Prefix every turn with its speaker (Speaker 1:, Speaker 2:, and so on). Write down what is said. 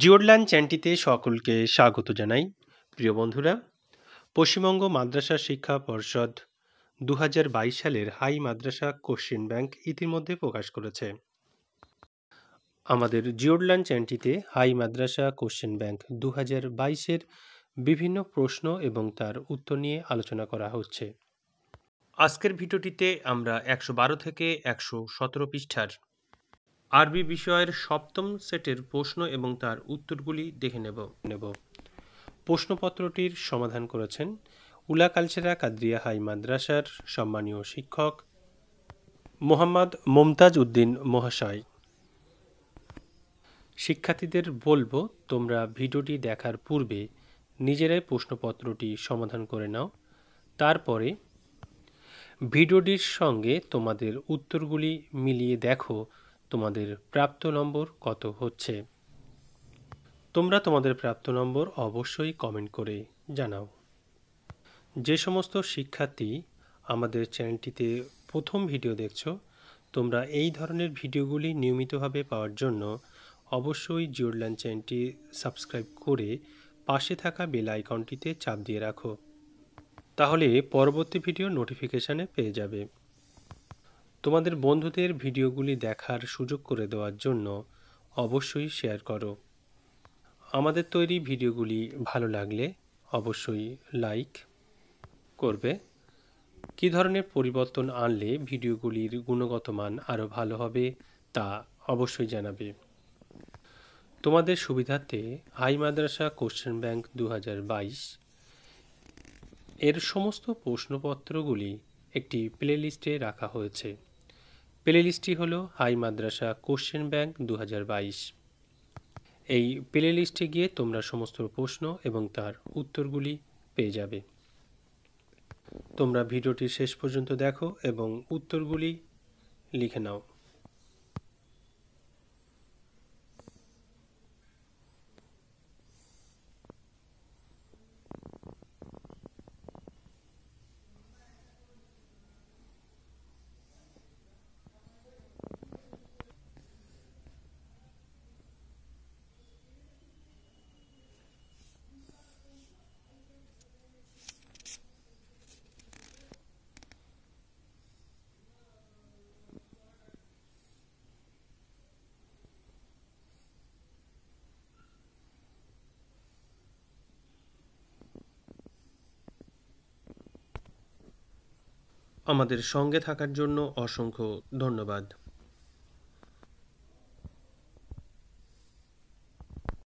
Speaker 1: জিওরল্যান চ্যানটিতে সকলকে স্বাগত জানাই প্রিয় বন্ধুরা পশ্চিমবঙ্গ মাদ্রাসা শিক্ষা পর্ষদ দু সালের হাই মাদ্রাসা কোশ্চেন ব্যাংক ইতিমধ্যে প্রকাশ করেছে আমাদের জিওরল্যান চ্যানটিতে হাই মাদ্রাসা কোশ্চেন ব্যাংক দু হাজার বাইশের বিভিন্ন প্রশ্ন এবং তার উত্তর নিয়ে আলোচনা করা হচ্ছে আজকের ভিডিওটিতে আমরা একশো বারো থেকে একশো সতেরো পৃষ্ঠার আরবি বিষয়ের সপ্তম সেটের প্রশ্ন এবং তার উত্তরগুলি দেখে নেব নেব প্রশ্নপত্রটির সমাধান করেছেন উলা কালচেরা কাদ্রিয়া হাই মাদ্রাসার সম্মানীয় শিক্ষক মোহাম্মদ মমতাজ উদ্দিন মহাশয় শিক্ষার্থীদের বলবো তোমরা ভিডিওটি দেখার পূর্বে নিজেরাই প্রশ্নপত্রটি সমাধান করে নাও তারপরে ভিডিওটির সঙ্গে তোমাদের উত্তরগুলি মিলিয়ে দেখো তোমাদের প্রাপ্ত নম্বর কত হচ্ছে তোমরা তোমাদের প্রাপ্ত নম্বর অবশ্যই কমেন্ট করে জানাও যে সমস্ত শিক্ষার্থী আমাদের চ্যানেলটিতে প্রথম ভিডিও দেখছো তোমরা এই ধরনের ভিডিওগুলি নিয়মিতভাবে পাওয়ার জন্য অবশ্যই জিওরল্যান্ড চ্যানেলটি সাবস্ক্রাইব করে পাশে থাকা বেল আইকনটিতে চাপ দিয়ে রাখো তাহলে পরবর্তী ভিডিও নোটিফিকেশানে পেয়ে যাবে তোমাদের বন্ধুদের ভিডিওগুলি দেখার সুযোগ করে দেওয়ার জন্য অবশ্যই শেয়ার করো আমাদের তৈরি ভিডিওগুলি ভালো লাগলে অবশ্যই লাইক করবে কী ধরনের পরিবর্তন আনলে ভিডিওগুলির গুণগত মান আরও ভালো হবে তা অবশ্যই জানাবে তোমাদের সুবিধার্থে হাই মাদ্রাসা কোশ্চেন ব্যাংক দু এর সমস্ত প্রশ্নপত্রগুলি একটি প্লেলিস্টে রাখা হয়েছে প্লেলিস্টটি হল হাই মাদ্রাসা কোশ্চেন ব্যাংক দু এই প্লেলিস্টে গিয়ে তোমরা সমস্ত প্রশ্ন এবং তার উত্তরগুলি পেয়ে যাবে তোমরা ভিডিওটি শেষ পর্যন্ত দেখো এবং উত্তরগুলি লিখে নাও আমাদের সঙ্গে থাকার জন্য অসংখ্য ধন্যবাদ